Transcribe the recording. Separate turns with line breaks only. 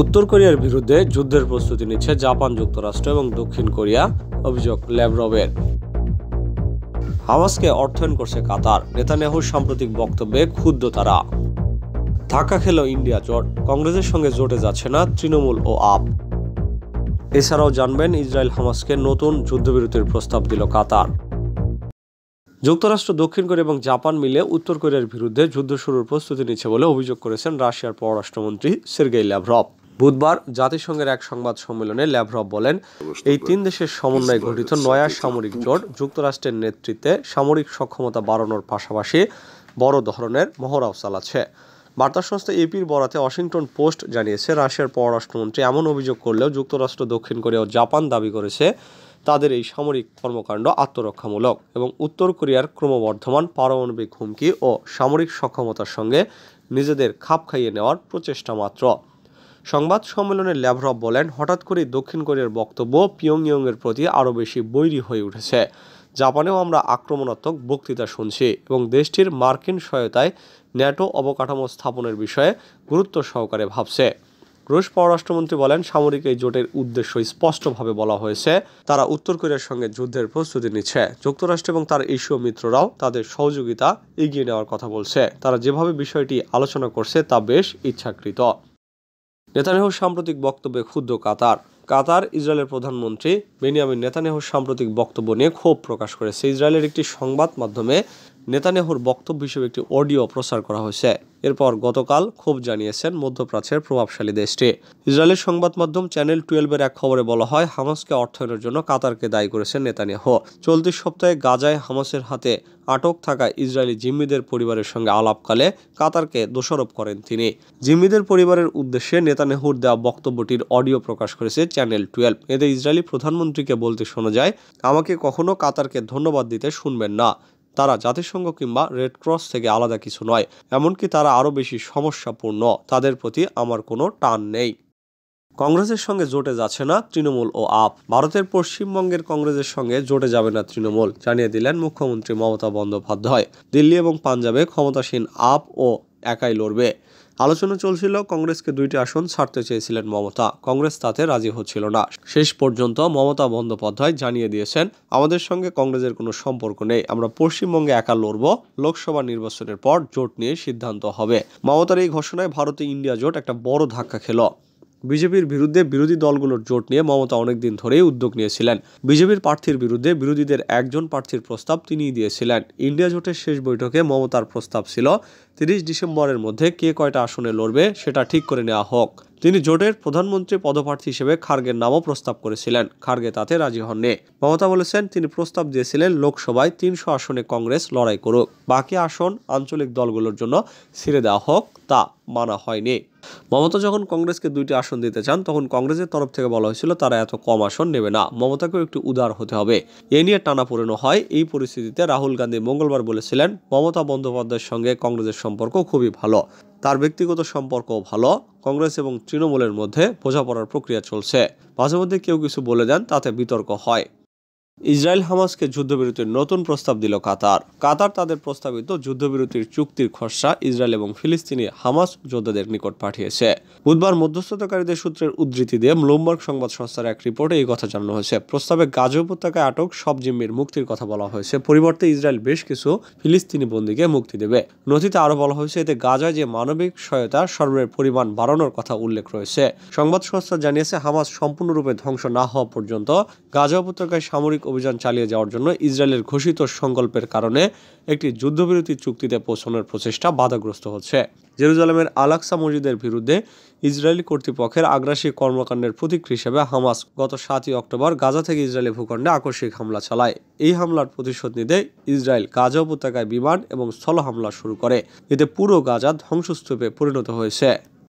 উত্তর কোরিয়ার বিরুদ্ধে যুদ্ধের প্রস্তুতি নিচ্ছে জাপান যুক্তরাষ্ট্র এবং দক্ষিণ কোরিয়া অভিযোগ ল্যাবরবের হামাসকে অর্থায়ন করছে কাতার নেতানিয়াহুর সাম্প্রতিক বক্তব্যে ক্ষুদ্র তারা ধাক্কা খেল ইন্ডিয়া জোট কংগ্রেসের সঙ্গে জোটে যাচ্ছে না তৃণমূল ও আপ এছাড়াও জানবেন ইসরায়েল হামাসকে নতুন যুদ্ধবিরতির প্রস্তাব দিল কাতার যুক্তরাষ্ট্র দক্ষিণ কোরিয়া এবং জাপান মিলে উত্তর কোরিয়ার বিরুদ্ধে যুদ্ধ শুরুর প্রস্তুতি নিচ্ছে বলে অভিযোগ করেছেন রাশিয়ার পররাষ্ট্রমন্ত্রী সের্গেই ল্যাভরভ বুধবার জাতিসংঘের এক সংবাদ সম্মেলনে ল্যাভরভ বলেন এই তিন দেশের সমন্বয়ে গঠিত নয়া সামরিক জোট যুক্তরাষ্ট্রের নেতৃত্বে সামরিক সক্ষমতা বাড়ানোর পাশাপাশি বড় ধরনের মহড়াও চালাচ্ছে বার্তা সংস্থা এপির বরাতে ওয়াশিংটন পোস্ট জানিয়েছে রাশিয়ার পররাষ্ট্রমন্ত্রী এমন অভিযোগ করলেও যুক্তরাষ্ট্র দক্ষিণ কোরিয়া ও জাপান দাবি করেছে তাদের এই সামরিক কর্মকাণ্ড আত্মরক্ষামূলক এবং উত্তর কোরিয়ার ক্রমবর্ধমান পারমাণবিক হুমকি ও সামরিক সক্ষমতার সঙ্গে নিজেদের খাপ খাইয়ে নেওয়ার প্রচেষ্টা মাত্র সংবাদ সম্মেলনে ল্যাভরভ বলেন হঠাৎ করে দক্ষিণ কোরিয়ার বক্তব্য পিয়ংইয়ংয়ের প্রতি আরও বেশি বৈরী হয়ে উঠেছে জাপানেও আমরা আক্রমণাত্মক বক্তৃতা শুনছি এবং দেশটির মার্কিন সহায়তায় ন্যাটো অবকাঠামো স্থাপনের বিষয়ে গুরুত্ব সহকারে ভাবছে রুশ পররাষ্ট্রমন্ত্রী বলেন সামরিক এই জোটের উদ্দেশ্য স্পষ্টভাবে বলা হয়েছে তারা উত্তর কোরিয়ার সঙ্গে যুদ্ধের প্রস্তুতি নিচ্ছে যুক্তরাষ্ট্র এবং তার এশীয় মিত্ররাও তাদের সহযোগিতা এগিয়ে নেওয়ার কথা বলছে তারা যেভাবে বিষয়টি আলোচনা করছে তা বেশ ইচ্ছাকৃত নেতানিয়াহুর সাম্প্রতিক বক্তব্যে ক্ষুদ্র কাতার কাতার ইসরায়েলের প্রধানমন্ত্রী বেনিয়ামিন নেতানিয়াহুর সাম্প্রতিক বক্তব্য নিয়ে ক্ষোভ প্রকাশ করেছে ইসরায়েলের একটি সংবাদ মাধ্যমে নেতানেহুর বক্তব্য হিসেবে একটি অডিও প্রচার করা হয়েছে এরপর গতকাল ক্ষোভ জানিয়েছেন মধ্যপ্রাচ্যের প্রভাবশালী দেশটি ইসরায়েলের সংবাদ মাধ্যম চ্যানেল টুয়েলভের এক খবরে বলা হয় হামাসকে অর্থায়নের জন্য কাতারকে দায়ী করেছেন নেতানিয়াহ চলতি সপ্তাহে গাজায় হামাসের হাতে আটক থাকা ইসরায়েলি জিম্মিদের পরিবারের সঙ্গে আলাপকালে কাতারকে দোষারোপ করেন তিনি জিম্মিদের পরিবারের উদ্দেশ্যে নেতানেহুর দেওয়া বক্তব্যটির অডিও প্রকাশ করেছে চ্যানেল টুয়েলভ এতে ইসরায়েলি প্রধানমন্ত্রীকে বলতে শোনা যায় আমাকে কখনো কাতারকে ধন্যবাদ দিতে শুনবেন না তারা জাতিসংঘ কিংবা রেড ক্রস থেকে আলাদা কিছু নয় এমনকি তারা আরও বেশি সমস্যাপূর্ণ তাদের প্রতি আমার কোনো টান নেই কংগ্রেসের সঙ্গে জোটে যাচ্ছে না তৃণমূল ও আপ ভারতের পশ্চিমবঙ্গের কংগ্রেসের সঙ্গে জোটে যাবে না তৃণমূল জানিয়ে দিলেন মুখ্যমন্ত্রী মমতা বন্দ্যোপাধ্যায় দিল্লি এবং পাঞ্জাবে ক্ষমতাসীন আপ ও একাই লড়বে আলোচনা চলছিল কংগ্রেসকে দুইটি আসন ছাড়তে চেয়েছিলেন মমতা কংগ্রেস তাতে রাজি হচ্ছিল না শেষ পর্যন্ত মমতা বন্দ্যোপাধ্যায় জানিয়ে দিয়েছেন আমাদের সঙ্গে কংগ্রেসের কোনো সম্পর্ক নেই আমরা পশ্চিমবঙ্গে একা লড়ব লোকসভা নির্বাচনের পর জোট নিয়ে সিদ্ধান্ত হবে মমতার এই ঘোষণায় ভারতে ইন্ডিয়া জোট একটা বড় ধাক্কা খেল বিজেপির বিরুদ্ধে বিরোধী দলগুলোর জোট নিয়ে মমতা অনেকদিন ধরেই উদ্যোগ নিয়েছিলেন বিজেপির প্রার্থীর বিরুদ্ধে বিরোধীদের একজন প্রার্থীর প্রস্তাব তিনিই দিয়েছিলেন ইন্ডিয়া জোটের শেষ বৈঠকে মমতার প্রস্তাব ছিল তিরিশ ডিসেম্বরের মধ্যে কে কয়টা আসনে লড়বে সেটা ঠিক করে নেওয়া হোক তিনি জোটের প্রধানমন্ত্রী পদপ্রার্থী হিসেবে খার্গের নামও প্রস্তাব করেছিলেন খার্গে তাতে রাজি হননি মমতা বলেছেন তিনি প্রস্তাব দিয়েছিলেন লোকসভায় তিনশো আসনে কংগ্রেস লড়াই করুক বাকি আসন আঞ্চলিক দলগুলোর জন্য ছেড়ে দেওয়া হোক তা মানা হয়নি মমতা যখন কংগ্রেসকে দুইটি আসন দিতে চান তখন কংগ্রেসের তরফ থেকে বলা হয়েছিল তারা এত কম আসন নেবে না মমতাকেও একটু উদার হতে হবে এ নিয়ে টানা পুরনো হয় এই পরিস্থিতিতে রাহুল গান্ধী মঙ্গলবার বলেছিলেন মমতা বন্দ্যোপাধ্যায়ের সঙ্গে কংগ্রেসের সম্পর্ক খুবই ভালো তার ব্যক্তিগত সম্পর্ক ভালো কংগ্রেস এবং তৃণমূলের মধ্যে বোঝাপড়ার প্রক্রিয়া চলছে মাঝে মধ্যে কেউ কিছু বলে দেন তাতে বিতর্ক হয় ইসরায়েল হামাসকে যুদ্ধবিরতির নতুন প্রস্তাব দিল কাতার কাতার তাদের প্রস্তাবিত যুদ্ধবিরতির চুক্তির খসড়া ইসরায়েল এবং ফিলিস্তিনি হামাস যোদ্ধাদের নিকট পাঠিয়েছে বুধবার মধ্যস্থতাকারীদের সূত্রের উদ্ধৃতি দিয়ে ব্লুমবার্গ সংবাদ সংস্থার এক রিপোর্টে এই কথা জানানো হয়েছে প্রস্তাবে গাজা উপত্যকায় আটক সব জিম্মির মুক্তির কথা বলা হয়েছে পরিবর্তে ইসরায়েল বেশ কিছু ফিলিস্তিনি বন্দীকে মুক্তি দেবে নথিতে আরও বলা হয়েছে এতে গাজায় যে মানবিক সহায়তা সর্বের পরিমাণ বাড়ানোর কথা উল্লেখ রয়েছে সংবাদ সংস্থা জানিয়েছে হামাস সম্পূর্ণরূপে ধ্বংস না হওয়া পর্যন্ত গাজা উপত্যকায় সামরিক অভিযান চালিয়ে যাওয়ার জন্য ইসরায়েলের ঘোষিত সংকল্পের কারণে একটি যুদ্ধবিরতি চুক্তিতে পৌঁছানোর প্রচেষ্টা বাধাগ্রস্ত হচ্ছে জেরুজালেমের আলাক্সা মসজিদের বিরুদ্ধে ইসরায়েলি কর্তৃপক্ষের আগ্রাসী কর্মকাণ্ডের প্রতীক হিসেবে হামাস গত সাতই অক্টোবর গাজা থেকে ইসরায়েলি ভূখণ্ডে আকস্মিক হামলা চালায় এই হামলার প্রতিশোধ নিতে ইসরায়েল গাজা উপত্যকায় বিমান এবং স্থল হামলা শুরু করে এতে পুরো গাজা ধ্বংসস্তূপে পরিণত হয়েছে